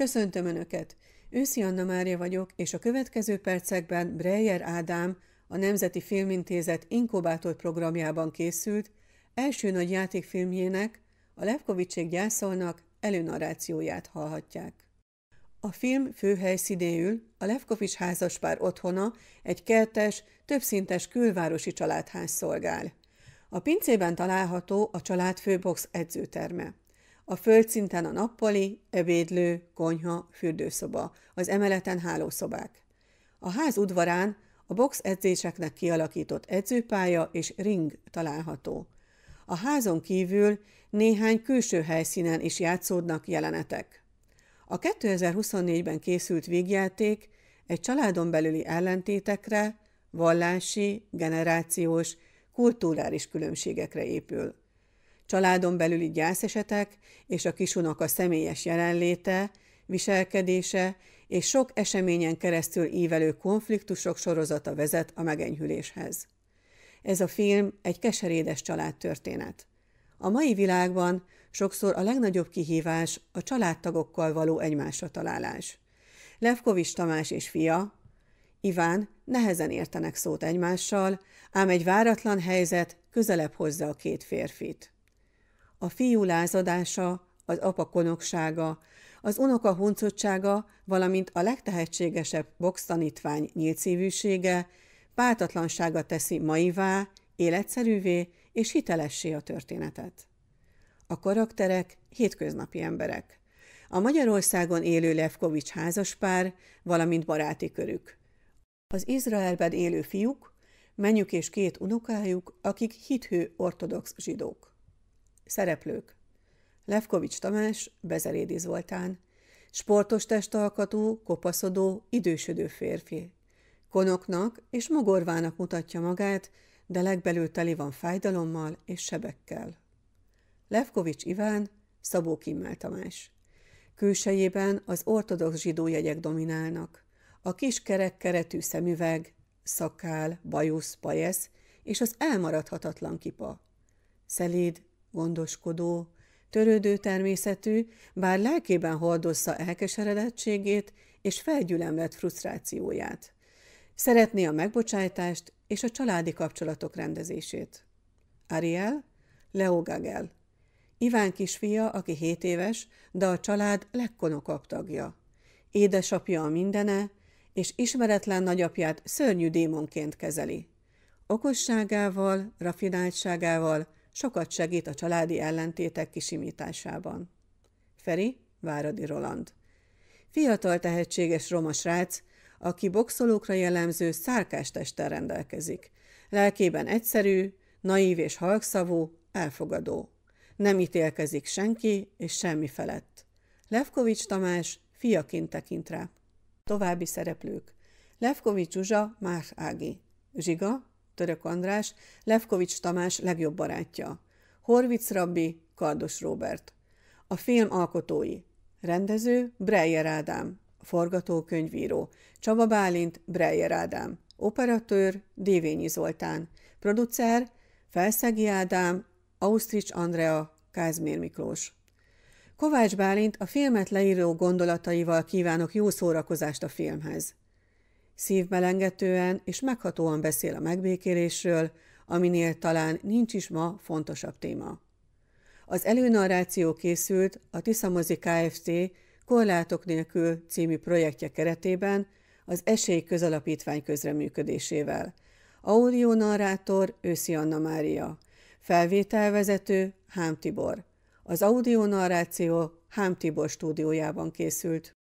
Köszöntöm Önöket! Őszi Anna Mária vagyok, és a következő percekben Breyer Ádám, a Nemzeti Filmintézet inkubátor programjában készült első nagy játékfilmjének, a Levkovicsék gyászolnak előnarrációját hallhatják. A film főhelyszínéül a Levkovics házaspár otthona egy kertes, többszintes külvárosi családház szolgál. A pincében található a család főbox edzőterme. A földszinten a nappali, ebédlő, konyha, fürdőszoba, az emeleten hálószobák. A ház udvarán a box edzéseknek kialakított edzőpálya és ring található. A házon kívül néhány külső helyszínen is játszódnak jelenetek. A 2024-ben készült végjáték egy családon belüli ellentétekre, vallási, generációs, kulturális különbségekre épül. Családon belüli gyászesetek és a a személyes jelenléte, viselkedése és sok eseményen keresztül ívelő konfliktusok sorozata vezet a megenyhüléshez. Ez a film egy keserédes családtörténet. A mai világban sokszor a legnagyobb kihívás a családtagokkal való egymásra találás. Levkovics Tamás és fia, Iván nehezen értenek szót egymással, ám egy váratlan helyzet közelebb hozza a két férfit a fiú lázadása, az apa konoksága, az unoka huncottsága, valamint a legtehetségesebb boxtanítvány nyílcívűsége, pártatlansága teszi maivá, életszerűvé és hitelessé a történetet. A karakterek hétköznapi emberek. A Magyarországon élő Levkovics házaspár, valamint baráti körük. Az Izraelben élő fiúk, menyük és két unokájuk, akik hithű ortodox zsidók. Szereplők Levkovics Tamás, Bezelédi Zoltán, sportos testalkatú, kopaszodó, idősödő férfi. Konoknak és mogorvának mutatja magát, de legbelül teli van fájdalommal és sebekkel. Levkovics Iván, Szabó Kimmel Tamás. Külsejében az ortodox zsidó jegyek dominálnak. A kis kerek keretű szemüveg, szakál, bajusz, pajesz és az elmaradhatatlan kipa. Szelíd, gondoskodó, törődő természetű, bár lelkében hordozza elkeseredettségét és felgyülemlett frusztrációját. Szeretné a megbocsájtást és a családi kapcsolatok rendezését. Ariel, Leo Gagel. Iván kisfia, aki 7 éves, de a család legkonokabb tagja. Édesapja a mindene, és ismeretlen nagyapját szörnyű démonként kezeli. Okosságával, rafináltságával, sokat segít a családi ellentétek kisimításában. Feri Váradi Roland Fiatal tehetséges roma srác, aki boxolókra jellemző szárkás testtel rendelkezik. Lelkében egyszerű, naív és halkszavú, elfogadó. Nem ítélkezik senki és semmi felett. Levkovics Tamás fiaként tekint rá. További szereplők. Levkovics Zsuzsa, Más Ági. Zsiga, Török András, Levkovics Tamás legjobb barátja, Horvic Rabbi, Kardos Robert. A film alkotói, rendező Breyer Ádám, forgatókönyvíró, Csaba Bálint, Breyer Ádám, operatőr Dévényi Zoltán, producer Felszegi Ádám, Ausztrics Andrea, Kázmér Miklós. Kovács Bálint a filmet leíró gondolataival kívánok jó szórakozást a filmhez. Szívmelengetően és meghatóan beszél a megbékélésről, aminél talán nincs is ma fontosabb téma. Az előnarráció készült a Tiszamozi Kft. Korlátok nélkül című projektje keretében az Esély Közalapítvány közreműködésével. Audio narrátor Őszi Anna Mária, felvételvezető Hám Tibor. Az audio narráció Hám Tibor stúdiójában készült.